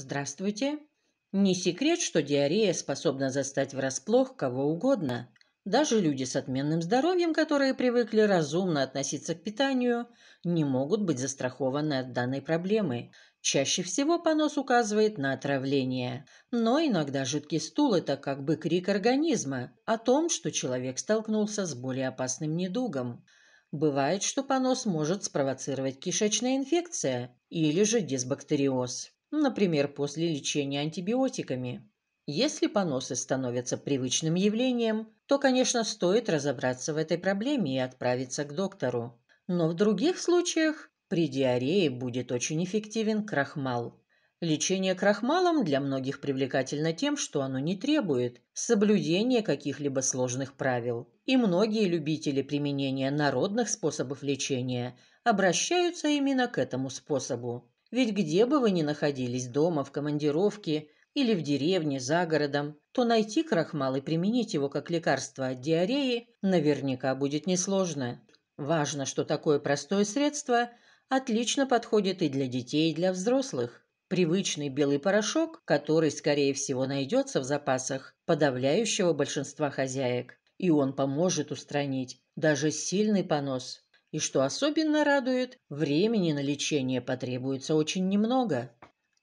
Здравствуйте. Не секрет, что диарея способна застать врасплох кого угодно. Даже люди с отменным здоровьем, которые привыкли разумно относиться к питанию, не могут быть застрахованы от данной проблемы. Чаще всего понос указывает на отравление, но иногда жидкий стул – это как бы крик организма о том, что человек столкнулся с более опасным недугом. Бывает, что понос может спровоцировать кишечная инфекция или же дисбактериоз. Ну, например, после лечения антибиотиками. Если поносы становятся привычным явлением, то, конечно, стоит разобраться в этой проблеме и отправиться к доктору. Но в других случаях при диарее будет очень эффективен крахмал. Лечение крахмалом для многих привлекательно тем, что оно не требует соблюдения каких-либо сложных правил. И многие любители применения народных способов лечения обращаются именно к этому способу. Ведь где бы вы ни находились дома, в командировке или в деревне, за городом, то найти крахмал и применить его как лекарство от диареи наверняка будет несложно. Важно, что такое простое средство отлично подходит и для детей, и для взрослых. Привычный белый порошок, который, скорее всего, найдется в запасах подавляющего большинства хозяек, и он поможет устранить даже сильный понос и что особенно радует, времени на лечение потребуется очень немного.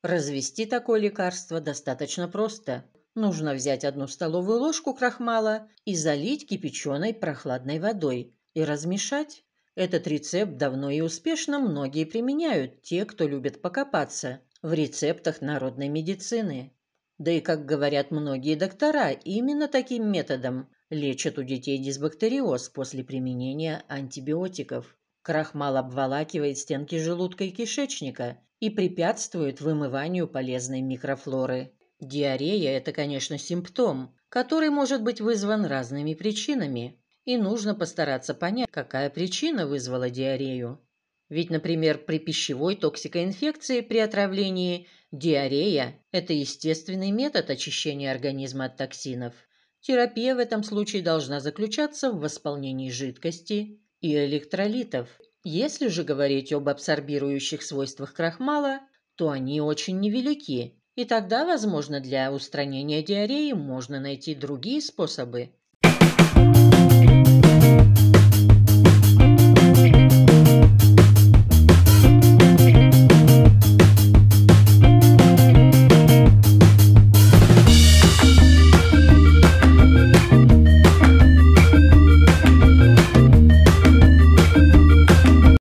Развести такое лекарство достаточно просто. Нужно взять одну столовую ложку крахмала и залить кипяченой прохладной водой и размешать. Этот рецепт давно и успешно многие применяют, те, кто любит покопаться в рецептах народной медицины. Да и, как говорят многие доктора, именно таким методом лечат у детей дисбактериоз после применения антибиотиков. Крахмал обволакивает стенки желудка и кишечника и препятствует вымыванию полезной микрофлоры. Диарея – это, конечно, симптом, который может быть вызван разными причинами, и нужно постараться понять, какая причина вызвала диарею. Ведь, например, при пищевой токсикоинфекции при отравлении диарея – это естественный метод очищения организма от токсинов. Терапия в этом случае должна заключаться в восполнении жидкости и электролитов. Если же говорить об абсорбирующих свойствах крахмала, то они очень невелики, и тогда, возможно, для устранения диареи можно найти другие способы.